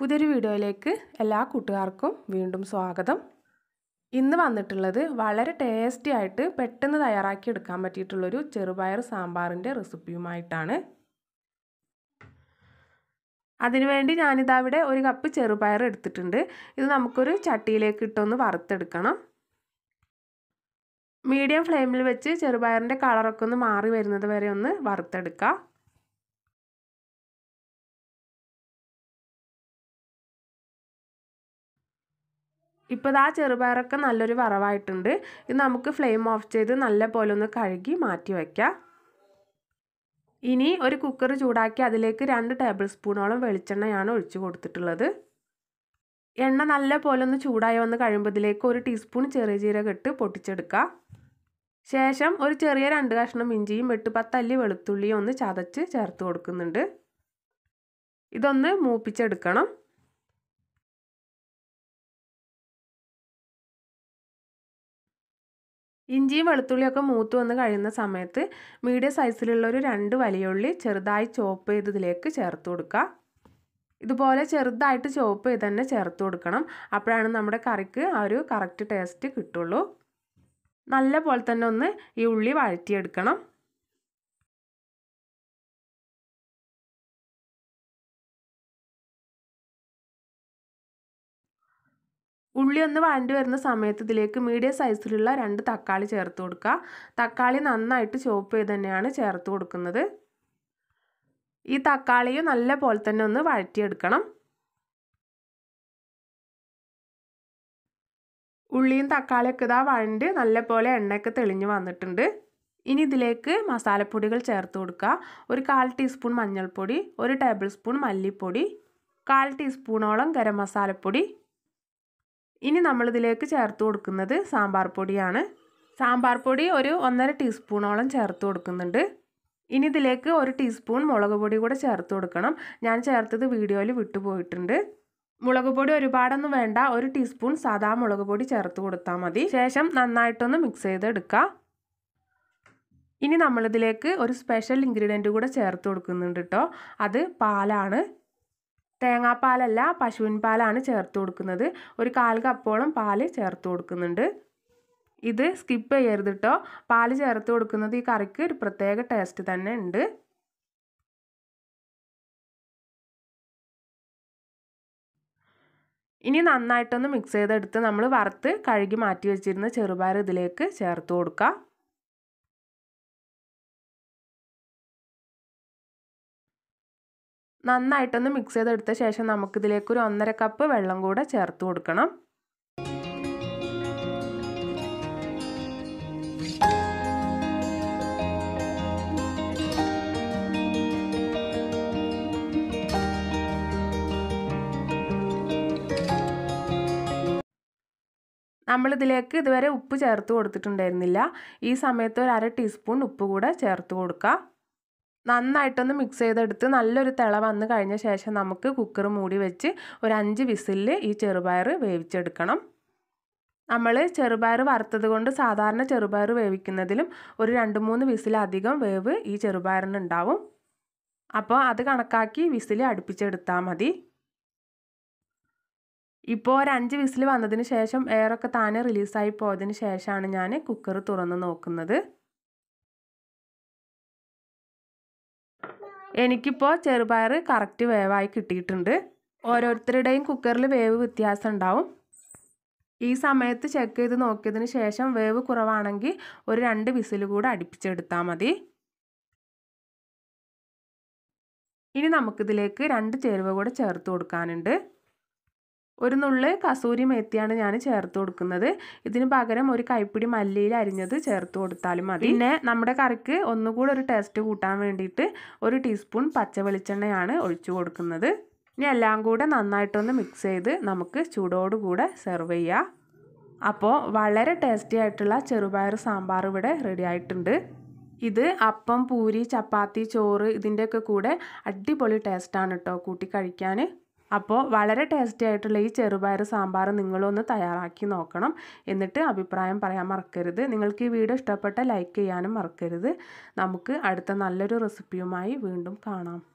പുതിയൊരു വീഡിയോയിലേക്ക് എല്ലാ കൂട്ടുകാർക്കും വീണ്ടും സ്വാഗതം ഇന്ന് വന്നിട്ടുള്ളത് വളരെ ടേസ്റ്റി ആയിട്ട് പെട്ടെന്ന് തയ്യാറാക്കി എടുക്കാൻ പറ്റിയിട്ടുള്ളൊരു ചെറുപയർ സാമ്പാറിൻ്റെ റെസിപ്പിയുമായിട്ടാണ് അതിനുവേണ്ടി ഞാനിതാ ഇവിടെ ഒരു കപ്പ് ചെറുപയർ എടുത്തിട്ടുണ്ട് ഇത് നമുക്കൊരു ചട്ടിയിലേക്ക് ഇട്ടൊന്ന് വറുത്തെടുക്കണം മീഡിയം ഫ്ലെയിമിൽ വെച്ച് ചെറുപയറിൻ്റെ കളറൊക്കെ ഒന്ന് മാറി വരുന്നത് വരെ ഒന്ന് വറുത്തെടുക്കാം ഇപ്പോൾ ആ ചെറുപയറൊക്കെ നല്ലൊരു വറവായിട്ടുണ്ട് ഇത് നമുക്ക് ഫ്ലെയിം ഓഫ് ചെയ്ത് നല്ല പോലെ ഒന്ന് കഴുകി മാറ്റി വയ്ക്കാം ഇനി ഒരു കുക്കർ ചൂടാക്കി അതിലേക്ക് രണ്ട് ടേബിൾ സ്പൂണോളം വെളിച്ചെണ്ണയാണ് ഒഴിച്ചു കൊടുത്തിട്ടുള്ളത് എണ്ണ നല്ല പോലെ ഒന്ന് ചൂടായി വന്ന് കഴിയുമ്പോൾ ഇതിലേക്ക് ഒരു ടീസ്പൂൺ ചെറിയ ജീരകം ഇട്ട് പൊട്ടിച്ചെടുക്കുക ശേഷം ഒരു ചെറിയ രണ്ട് കഷ്ണം ഇഞ്ചിയും എട്ട് പത്തല്ലി വെളുത്തുള്ളിയും ഒന്ന് ചതച്ച് ചേർത്ത് കൊടുക്കുന്നുണ്ട് ഇതൊന്ന് മൂപ്പിച്ചെടുക്കണം ഇഞ്ചിയും വെളുത്തുള്ളിയൊക്കെ മൂത്ത് വന്ന് കഴിയുന്ന സമയത്ത് മീഡിയം സൈസിലുള്ള ഒരു രണ്ട് വലിയുള്ളി ചെറുതായി ചോപ്പ് ചെയ്ത് ഇതിലേക്ക് ചേർത്ത് കൊടുക്കുക ഇതുപോലെ ചെറുതായിട്ട് ചോപ്പ് ചെയ്ത് തന്നെ ചേർത്ത് കൊടുക്കണം അപ്പോഴാണ് നമ്മുടെ കറിക്ക് ആ ഒരു കറക്റ്റ് ടേസ്റ്റ് കിട്ടുള്ളൂ നല്ല പോലെ തന്നെ ഒന്ന് ഈ ഉള്ളി വഴറ്റിയെടുക്കണം ഉള്ളി ഒന്ന് വഴണ്ടി വരുന്ന സമയത്ത് ഇതിലേക്ക് മീഡിയം സൈസിലുള്ള രണ്ട് തക്കാളി ചേർത്ത് കൊടുക്കുക തക്കാളി നന്നായിട്ട് ചോപ്പ് ചെയ്ത് തന്നെയാണ് ചേർത്ത് കൊടുക്കുന്നത് ഈ തക്കാളിയും നല്ല പോലെ തന്നെ ഒന്ന് വഴറ്റിയെടുക്കണം ഉള്ളിയും തക്കാളിയൊക്കെ ഇതാ വഴണ്ട് നല്ല പോലെ എണ്ണയൊക്കെ തെളിഞ്ഞു വന്നിട്ടുണ്ട് ഇനി ഇതിലേക്ക് മസാലപ്പൊടികൾ ചേർത്ത് കൊടുക്കുക ഒരു കാൽ ടീസ്പൂൺ മഞ്ഞൾപ്പൊടി ഒരു ടേബിൾ സ്പൂൺ മല്ലിപ്പൊടി കാൽ ടീസ്പൂണോളം ഗരം മസാലപ്പൊടി ഇനി നമ്മളിതിലേക്ക് ചേർത്ത് കൊടുക്കുന്നത് സാമ്പാർ പൊടിയാണ് സാമ്പാർ പൊടി ഒരു ഒന്നര ടീസ്പൂണോളം ചേർത്ത് കൊടുക്കുന്നുണ്ട് ഇനി ഇതിലേക്ക് ഒരു ടീസ്പൂൺ മുളക് പൊടി കൂടെ ചേർത്ത് കൊടുക്കണം ഞാൻ ചേർത്തത് വീഡിയോയിൽ വിട്ടുപോയിട്ടുണ്ട് മുളക് പൊടി ഒരുപാടൊന്നും വേണ്ട ഒരു ടീസ്പൂൺ സാധാ മുളക് പൊടി ചേർത്ത് കൊടുത്താൽ മതി ശേഷം നന്നായിട്ടൊന്ന് മിക്സ് ചെയ്തെടുക്കുക ഇനി നമ്മളിതിലേക്ക് ഒരു സ്പെഷ്യൽ ഇൻഗ്രീഡിയൻറ്റ് കൂടെ ചേർത്ത് കൊടുക്കുന്നുണ്ട് കേട്ടോ അത് പാലാണ് തേങ്ങാപ്പാലല്ല പശുവിൻ പാലാണ് ചേർത്ത് കൊടുക്കുന്നത് ഒരു കാൽ കപ്പോളം പാൽ ചേർത്ത് കൊടുക്കുന്നുണ്ട് ഇത് സ്കിപ്പ് ചെയ്യരുത് കേട്ടോ പാൽ ചേർത്ത് കൊടുക്കുന്നത് ഈ കറിക്ക് ഒരു പ്രത്യേക ടേസ്റ്റ് തന്നെ ഉണ്ട് ഇനി നന്നായിട്ടൊന്ന് മിക്സ് ചെയ്തെടുത്ത് നമ്മൾ വറുത്ത് കഴുകി മാറ്റി വെച്ചിരുന്ന ചെറുപയർ ഇതിലേക്ക് ചേർത്ത് കൊടുക്കുക നന്നായിട്ടൊന്ന് മിക്സ് ചെയ്തെടുത്ത ശേഷം നമുക്കിതിലേക്ക് ഒരു ഒന്നര കപ്പ് വെള്ളം കൂടെ ചേർത്ത് കൊടുക്കണം നമ്മളിതിലേക്ക് ഇതുവരെ ഉപ്പ് ചേർത്ത് കൊടുത്തിട്ടുണ്ടായിരുന്നില്ല ഈ സമയത്ത് ഒരു അര ടീസ്പൂൺ ഉപ്പ് കൂടെ ചേർത്ത് കൊടുക്കുക നന്നായിട്ടൊന്ന് മിക്സ് ചെയ്തെടുത്ത് നല്ലൊരു തിള വന്ന് കഴിഞ്ഞ ശേഷം നമുക്ക് കുക്കർ മൂടി വെച്ച് ഒരു അഞ്ച് വിസിലിൽ ഈ ചെറുപയർ വേവിച്ചെടുക്കണം നമ്മൾ ചെറുപയർ വറുത്തത് കൊണ്ട് സാധാരണ ചെറുപയർ വേവിക്കുന്നതിലും ഒരു രണ്ട് മൂന്ന് വിസിലധികം വേവ് ഈ ചെറുപയറിനുണ്ടാവും അപ്പോൾ അത് കണക്കാക്കി വിസിൽ അടുപ്പിച്ചെടുത്താൽ മതി ഇപ്പോൾ ഒരു അഞ്ച് വിസിൽ വന്നതിന് ശേഷം എയറൊക്കെ താനെ റിലീസായി പോയതിന് ശേഷമാണ് ഞാൻ കുക്കർ തുറന്ന് നോക്കുന്നത് എനിക്കിപ്പോൾ ചെറുപയർ കറക്റ്റ് വേവായി കിട്ടിയിട്ടുണ്ട് ഓരോരുത്തരുടെയും കുക്കറിൽ വേവ് വ്യത്യാസം ഉണ്ടാവും ഈ സമയത്ത് ചെക്ക് ചെയ്ത് നോക്കിയതിന് ശേഷം വേവ് കുറവാണെങ്കിൽ ഒരു രണ്ട് വിസിൽ കൂടെ അടുപ്പിച്ചെടുത്താൽ മതി ഇനി നമുക്കിതിലേക്ക് രണ്ട് ചേരുവ കൂടെ ചേർത്ത് കൊടുക്കാനുണ്ട് ഒരു നുള്ള് കസൂരി മേത്തിയാണ് ഞാൻ ചേർത്ത് കൊടുക്കുന്നത് ഇതിന് പകരം ഒരു കൈപ്പിടി മല്ലിയിൽ അരിഞ്ഞത് ചേർത്ത് കൊടുത്താലും മതി പിന്നെ നമ്മുടെ കറിക്ക് ഒന്നുകൂടെ ഒരു ടേസ്റ്റ് കൂട്ടാൻ വേണ്ടിയിട്ട് ഒരു ടീസ്പൂൺ പച്ച വെളിച്ചെണ്ണയാണ് ഒഴിച്ചു കൊടുക്കുന്നത് ഇനി എല്ലാം കൂടെ നന്നായിട്ടൊന്ന് മിക്സ് ചെയ്ത് നമുക്ക് ചൂടോടുകൂടെ സെർവ് ചെയ്യാം അപ്പോൾ വളരെ ടേസ്റ്റി ആയിട്ടുള്ള ചെറുപയർ സാമ്പാർ ഇവിടെ റെഡി ആയിട്ടുണ്ട് ഇത് അപ്പം പൂരി ചപ്പാത്തി ചോറ് ഇതിൻ്റെയൊക്കെ കൂടെ അടിപൊളി ടേസ്റ്റാണ് കേട്ടോ കൂട്ടി കഴിക്കാൻ അപ്പോൾ വളരെ ടേസ്റ്റി ആയിട്ടുള്ള ഈ ചെറുപയർ സാമ്പാർ നിങ്ങളൊന്ന് തയ്യാറാക്കി നോക്കണം എന്നിട്ട് അഭിപ്രായം പറയാൻ മറക്കരുത് നിങ്ങൾക്ക് ഈ വീഡിയോ ഇഷ്ടപ്പെട്ട ലൈക്ക് ചെയ്യാനും മറക്കരുത് നമുക്ക് അടുത്ത നല്ലൊരു റെസിപ്പിയുമായി വീണ്ടും കാണാം